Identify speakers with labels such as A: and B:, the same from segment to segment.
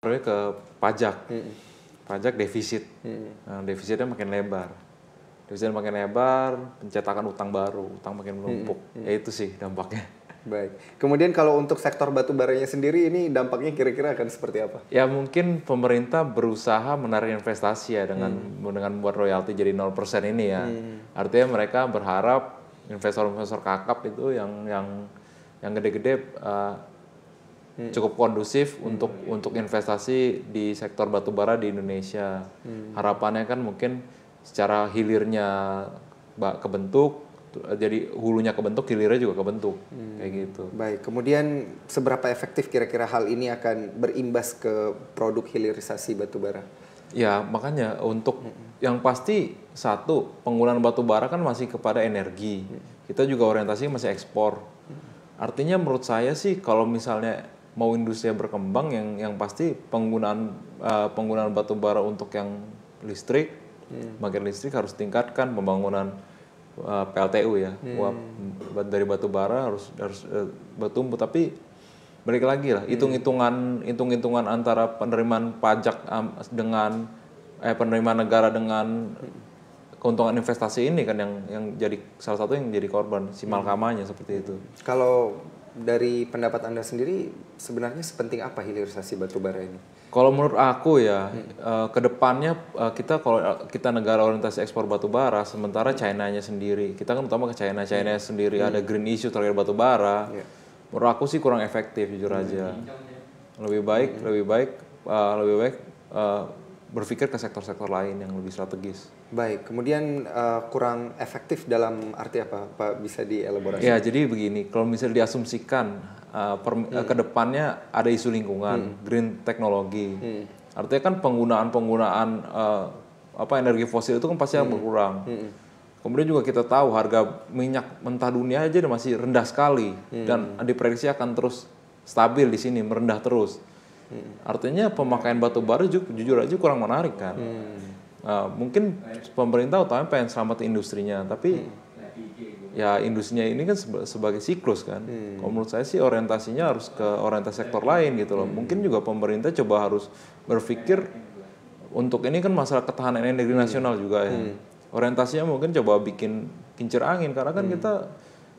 A: Proyek ke pajak. Hmm. Pajak defisit. Hmm. Nah, defisitnya makin lebar. defisitnya makin lebar, pencetakan utang baru, utang makin menumpuk. Mm. Ya itu sih dampaknya.
B: Baik. Kemudian kalau untuk sektor batu baranya sendiri ini dampaknya kira-kira akan seperti apa?
A: Ya mungkin pemerintah berusaha menarik investasi ya dengan hmm. dengan membuat royalti jadi 0% ini ya. Hmm. Artinya mereka berharap investor-investor kakap itu yang yang yang gede-gede uh, hmm. cukup kondusif hmm. untuk untuk investasi di sektor batubara di Indonesia. Hmm. Harapannya kan mungkin secara hilirnya kebentuk jadi hulunya kebentuk, hilirnya juga kebentuk,
B: hmm. kayak gitu. Baik, kemudian seberapa efektif kira-kira hal ini akan berimbas ke produk hilirisasi batubara?
A: Ya, makanya untuk hmm. yang pasti satu penggunaan batubara kan masih kepada energi. Hmm. Kita juga orientasi masih ekspor. Hmm. Artinya menurut saya sih kalau misalnya mau industri yang berkembang yang yang pasti penggunaan uh, penggunaan batu bara untuk yang listrik, hmm. makin listrik harus tingkatkan pembangunan uh, eh, PLTU ya. Hmm. dari batu bara harus harus uh, bertumbuh tapi balik lagi lah hmm. hitung-hitungan hitung-hitungan antara penerimaan pajak um, dengan eh penerimaan negara dengan keuntungan investasi ini kan yang yang jadi salah satu yang jadi korban si malkamanya hmm. seperti itu.
B: Kalau dari pendapat Anda sendiri sebenarnya sepenting apa hilirisasi batubara ini?
A: Kalau menurut aku ya, hmm. uh, kedepannya uh, kita kalau eh, kita negara orientasi ekspor batubara, sementara China-nya sendiri, kita kan utama ke China, China hmm. sendiri hmm. ada green issue terkait batubara. Yeah. Menurut aku sih kurang efektif jujur hmm. aja. Lebih baik, hmm. lebih baik, uh, lebih baik uh, berpikir ke sektor-sektor lain yang lebih strategis.
B: Baik, kemudian uh, kurang efektif dalam arti apa, Pak? Bisa dielaborasi? Ya, jadi
A: begini, kalau misalnya diasumsikan uh, per, eh, hmm. ke depannya ada isu lingkungan, hmm. green teknologi, hmm. artinya kan penggunaan-penggunaan uh, apa energi fosil itu kan pasti hmm. berkurang. Hmm. Kemudian juga kita tahu harga minyak mentah dunia aja masih rendah sekali hmm. dan diprediksi akan terus stabil di sini merendah terus. Hmm. Artinya pemakaian batu bara ju jujur aja kurang menarik kan. Hmm. Uh, mungkin pemerintah utamanya pengen selamat industrinya, tapi hmm. ya industrinya ini kan seba sebagai siklus kan. Hmm. Kalau menurut saya sih orientasinya harus ke orientasi sektor lain gitu loh. Hmm. Mungkin juga pemerintah coba harus berpikir untuk ini kan masalah ketahanan energi hmm. nasional juga ya. Hmm. Orientasinya mungkin coba bikin kincir angin karena kan hmm. kita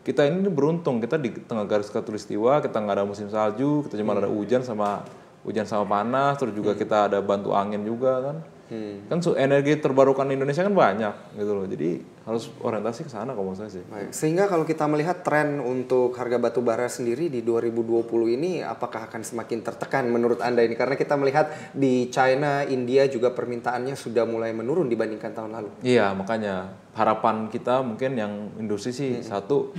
A: kita ini beruntung kita di tengah garis khatulistiwa kita nggak ada musim salju kita cuma hmm. ada hujan sama hujan sama panas terus juga hmm. kita ada bantu angin juga kan hmm. kan energi terbarukan Indonesia kan banyak gitu loh jadi harus orientasi ke sana kalau saya sih. Baik.
B: Sehingga kalau kita melihat tren untuk harga batu bara sendiri di 2020 ini apakah akan semakin tertekan menurut Anda ini karena kita melihat di China, India juga permintaannya sudah mulai menurun dibandingkan tahun lalu.
A: Iya, makanya harapan kita mungkin yang industri sih hmm. satu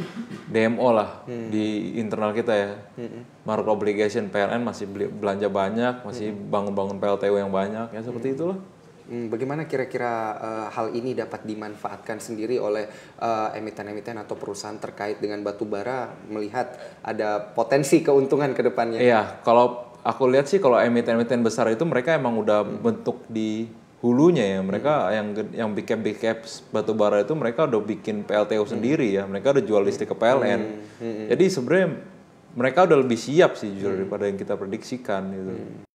A: DMO lah hmm. di internal kita ya. Hmm. Market obligation PLN masih belanja banyak, masih hmm. bangun-bangun PLTU yang banyak ya
B: seperti hmm. itulah. Hmm, bagaimana kira-kira uh, hal ini dapat dimanfaatkan sendiri oleh eh, emiten-emiten atau perusahaan terkait dengan batu bara melihat ada potensi keuntungan ke depannya? Iya,
A: kalau aku lihat sih kalau emiten-emiten besar itu mereka emang udah hmm. bentuk di hulunya ya. Mereka hmm. yang yang big cap big cap batu bara itu mereka udah bikin PLTU hmm. sendiri ya. Mereka udah jual listrik ke PLN. Hmm. Hmm. Jadi sebenarnya mereka udah lebih siap sih jujur hmm. daripada yang kita prediksikan gitu. Hmm.